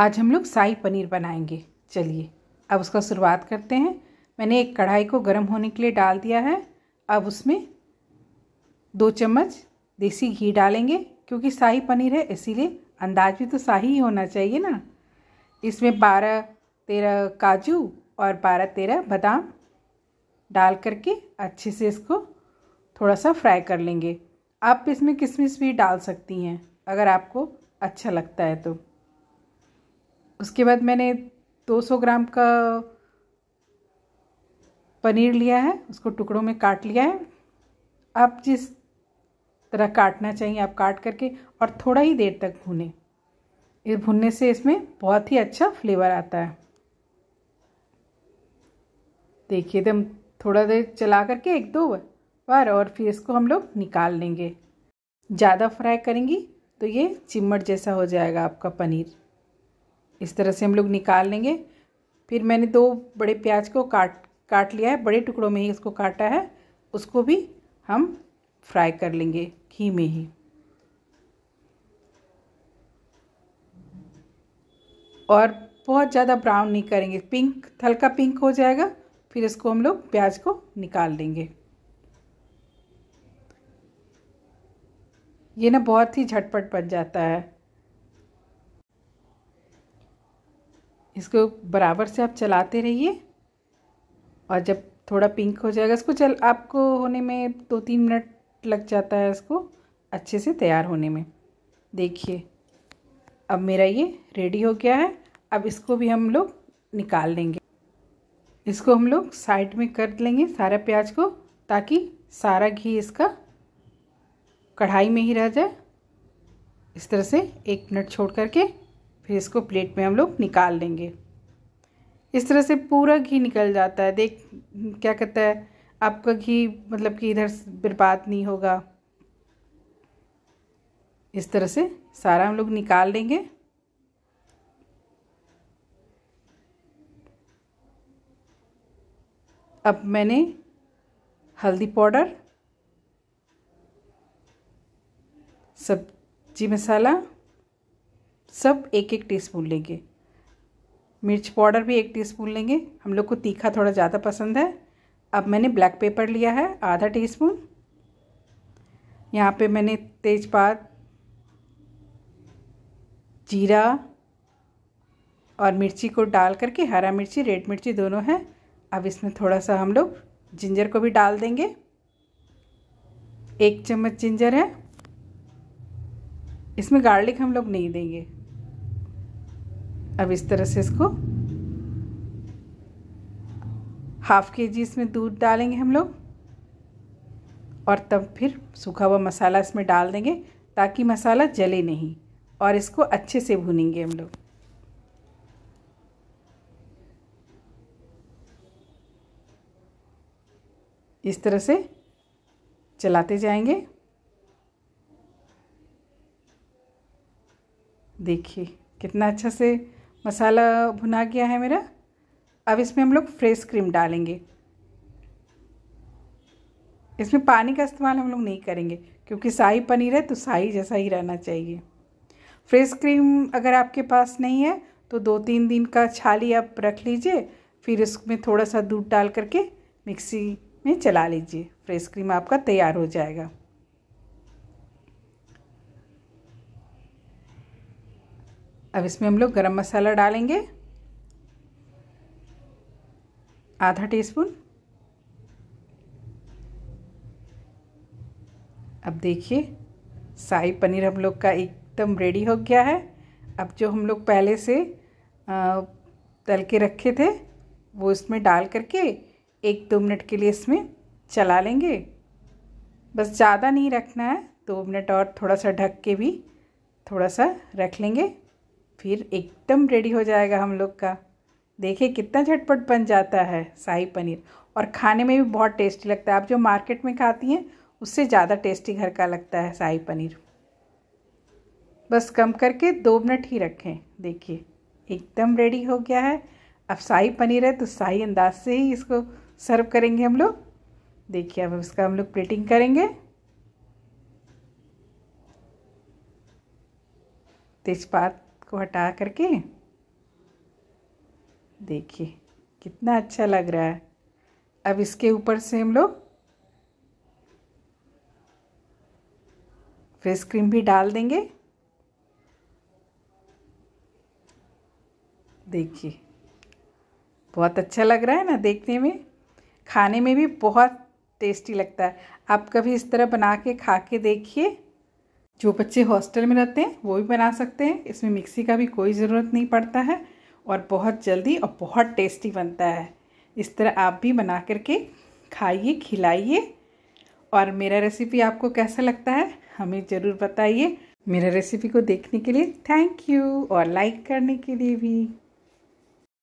आज हम लोग शाही पनीर बनाएंगे चलिए अब उसका शुरुआत करते हैं मैंने एक कढ़ाई को गर्म होने के लिए डाल दिया है अब उसमें दो चम्मच देसी घी डालेंगे क्योंकि शाही पनीर है इसीलिए अंदाज भी तो शाही ही होना चाहिए ना इसमें बारह तेरह काजू और बारह तेरह बादाम डाल करके अच्छे से इसको थोड़ा सा फ्राई कर लेंगे आप इसमें किशमिश भी डाल सकती हैं अगर आपको अच्छा लगता है तो उसके बाद मैंने 200 ग्राम का पनीर लिया है उसको टुकड़ों में काट लिया है आप जिस तरह काटना चाहिए आप काट करके और थोड़ा ही देर तक भूनें इस भुनने से इसमें बहुत ही अच्छा फ्लेवर आता है देखिए एकदम थोड़ा देर चला करके एक दो बार और फिर इसको हम लोग निकाल लेंगे ज़्यादा फ्राई करेंगी तो ये चिमट जैसा हो जाएगा आपका पनीर इस तरह से हम लोग निकाल लेंगे फिर मैंने दो बड़े प्याज को काट काट लिया है बड़े टुकड़ों में ही इसको काटा है उसको भी हम फ्राई कर लेंगे घी में ही और बहुत ज़्यादा ब्राउन नहीं करेंगे पिंक हल्का पिंक हो जाएगा फिर इसको हम लोग प्याज को निकाल लेंगे ये ना बहुत ही झटपट बन जाता है इसको बराबर से आप चलाते रहिए और जब थोड़ा पिंक हो जाएगा इसको चल आपको होने में दो तीन मिनट लग जाता है इसको अच्छे से तैयार होने में देखिए अब मेरा ये रेडी हो गया है अब इसको भी हम लोग निकाल लेंगे इसको हम लोग साइड में कर लेंगे सारा प्याज को ताकि सारा घी इसका कढ़ाई में ही रह जाए इस तरह से एक मिनट छोड़ करके फिर इसको प्लेट में हम लोग निकाल लेंगे इस तरह से पूरा घी निकल जाता है देख क्या कहता है आपका घी मतलब कि इधर बर्बाद नहीं होगा इस तरह से सारा हम लोग निकाल लेंगे अब मैंने हल्दी पाउडर सब्जी मसाला सब एक एक टीस्पून लेंगे मिर्च पाउडर भी एक टीस्पून लेंगे हम लोग को तीखा थोड़ा ज़्यादा पसंद है अब मैंने ब्लैक पेपर लिया है आधा टीस्पून यहाँ पे मैंने तेज़पात जीरा और मिर्ची को डाल करके हरा मिर्ची रेड मिर्ची दोनों हैं अब इसमें थोड़ा सा हम लोग जिंजर को भी डाल देंगे एक चम्मच जिंजर है इसमें गार्लिक हम लोग नहीं देंगे अब इस तरह से इसको हाफ के जी इसमें दूध डालेंगे हम लोग और तब फिर सूखा हुआ मसाला इसमें डाल देंगे ताकि मसाला जले नहीं और इसको अच्छे से भूनेंगे हम लोग इस तरह से चलाते जाएंगे देखिए कितना अच्छा से मसाला भुना गया है मेरा अब इसमें हम लोग फ्रेश क्रीम डालेंगे इसमें पानी का इस्तेमाल हम लोग नहीं करेंगे क्योंकि शाही पनीर है तो शाही जैसा ही रहना चाहिए फ्रेश क्रीम अगर आपके पास नहीं है तो दो तीन दिन का छाली आप रख लीजिए फिर उसमें थोड़ा सा दूध डाल करके मिक्सी में चला लीजिए फ्रेश क्रीम आपका तैयार हो जाएगा अब इसमें हम लोग गरम मसाला डालेंगे आधा टीस्पून अब देखिए शाही पनीर हम लोग का एकदम रेडी हो गया है अब जो हम लोग पहले से तल के रखे थे वो इसमें डाल करके एक दो मिनट के लिए इसमें चला लेंगे बस ज़्यादा नहीं रखना है दो मिनट और थोड़ा सा ढक के भी थोड़ा सा रख लेंगे फिर एकदम रेडी हो जाएगा हम लोग का देखिए कितना झटपट बन जाता है शाही पनीर और खाने में भी बहुत टेस्टी लगता है आप जो मार्केट में खाती हैं उससे ज़्यादा टेस्टी घर का लगता है शाही पनीर बस कम करके दो मिनट ही रखें देखिए एकदम रेडी हो गया है अब शाही पनीर है तो शाही अंदाज से ही इसको सर्व करेंगे हम लोग देखिए अब इसका हम लोग प्लेटिंग करेंगे तेजपात इसको हटा करके देखिए कितना अच्छा लग रहा है अब इसके ऊपर से हम लोग फेस क्रीम भी डाल देंगे देखिए बहुत अच्छा लग रहा है ना देखने में खाने में भी बहुत टेस्टी लगता है आप कभी इस तरह बना के खा के देखिए जो बच्चे हॉस्टल में रहते हैं वो भी बना सकते हैं इसमें मिक्सी का भी कोई ज़रूरत नहीं पड़ता है और बहुत जल्दी और बहुत टेस्टी बनता है इस तरह आप भी बना करके खाइए खिलाइए और मेरा रेसिपी आपको कैसा लगता है हमें ज़रूर बताइए मेरा रेसिपी को देखने के लिए थैंक यू और लाइक करने के लिए भी